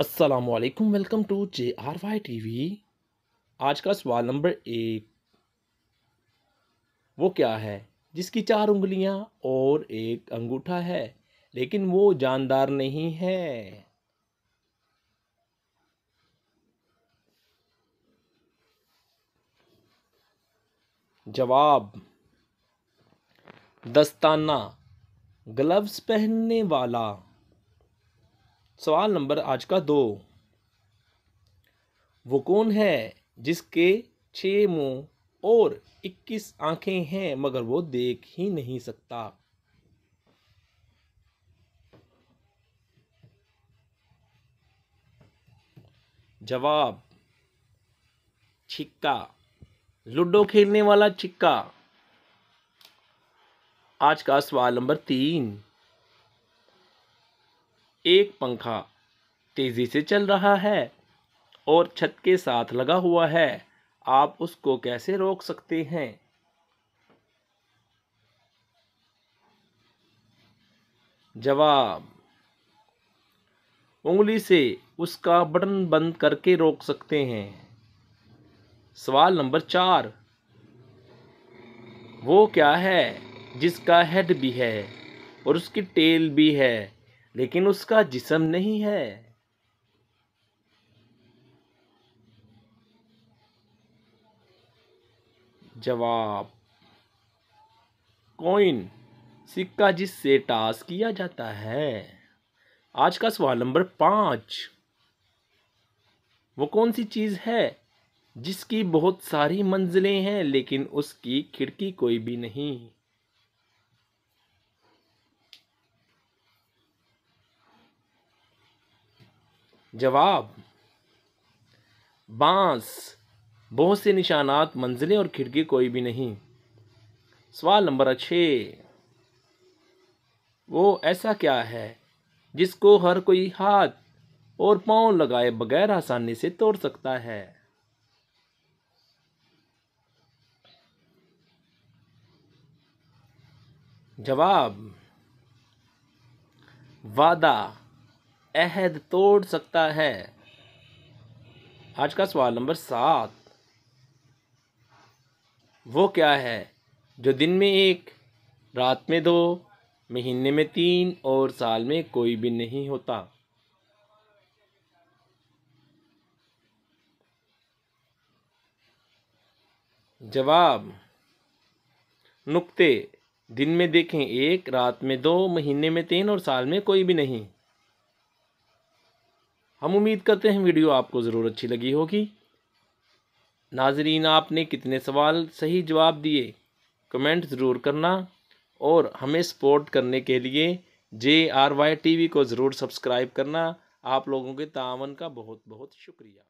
असलकम welcome to J R Y TV वी आज का सवाल नंबर एक वो क्या है जिसकी चार उंगलियां और एक अंगूठा है लेकिन वो जानदार नहीं है जवाब दस्ताना ग्लव्स पहनने वाला सवाल नंबर आज का दो वो कौन है जिसके छः मुंह और इक्कीस आंखें हैं मगर वो देख ही नहीं सकता जवाब छिक्का लूडो खेलने वाला छिक्का आज का सवाल नंबर तीन एक पंखा तेज़ी से चल रहा है और छत के साथ लगा हुआ है आप उसको कैसे रोक सकते हैं जवाब उंगली से उसका बटन बंद करके रोक सकते हैं सवाल नंबर चार वो क्या है जिसका हेड भी है और उसकी टेल भी है लेकिन उसका जिसम नहीं है जवाब कॉइन सिक्का जिससे टास किया जाता है आज का सवाल नंबर पांच वो कौन सी चीज़ है जिसकी बहुत सारी मंजिलें हैं लेकिन उसकी खिड़की कोई भी नहीं जवाब बांस बहुत से निशानात मंजिलें और खिड़की कोई भी नहीं सवाल नंबर छः वो ऐसा क्या है जिसको हर कोई हाथ और पाँव लगाए बगैर आसानी से तोड़ सकता है जवाब वादा अहद तोड़ सकता है आज का सवाल नंबर सात वो क्या है जो दिन में एक रात में दो महीने में तीन और साल में कोई भी नहीं होता जवाब नुक्ते दिन में देखें एक रात में दो महीने में तीन और साल में कोई भी नहीं हम उम्मीद करते हैं वीडियो आपको ज़रूर अच्छी लगी होगी नाजरीन आपने कितने सवाल सही जवाब दिए कमेंट ज़रूर करना और हमें सपोर्ट करने के लिए जे आर वाई टी वी को ज़रूर सब्सक्राइब करना आप लोगों के तावन का बहुत बहुत शुक्रिया